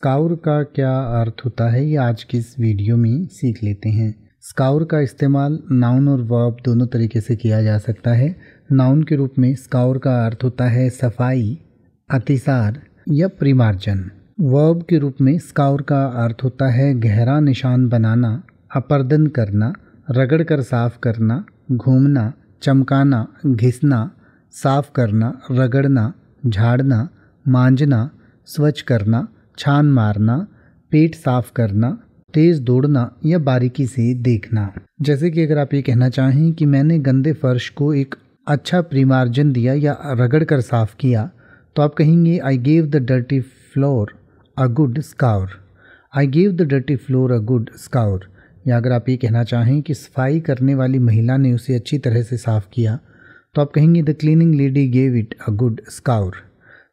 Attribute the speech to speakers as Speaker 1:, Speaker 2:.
Speaker 1: स्काउर का क्या अर्थ होता है ये आज की इस वीडियो में सीख लेते हैं स्काउर का इस्तेमाल नाउन और वर्ब दोनों तरीके से किया जा सकता है नाउन के रूप में स्काउर का अर्थ होता है सफाई अतिसार या परिमार्जन वर्ब के रूप में स्काउर का अर्थ होता है गहरा निशान बनाना अपर्दन करना रगड़ कर साफ करना घूमना चमकाना घिसना साफ करना रगड़ना झाड़ना मांजना स्वच्छ करना छान मारना पेट साफ करना तेज़ दौड़ना या बारीकी से देखना जैसे कि अगर आप ये कहना चाहें कि मैंने गंदे फर्श को एक अच्छा प्रीमार्जन दिया या रगड़ कर साफ किया तो आप कहेंगे I gave the dirty floor a good scour I gave the dirty floor a good scour या अगर आप ये कहना चाहें कि सफाई करने वाली महिला ने उसे अच्छी तरह से साफ़ किया तो आप कहेंगे the cleaning lady gave it a good स्काउर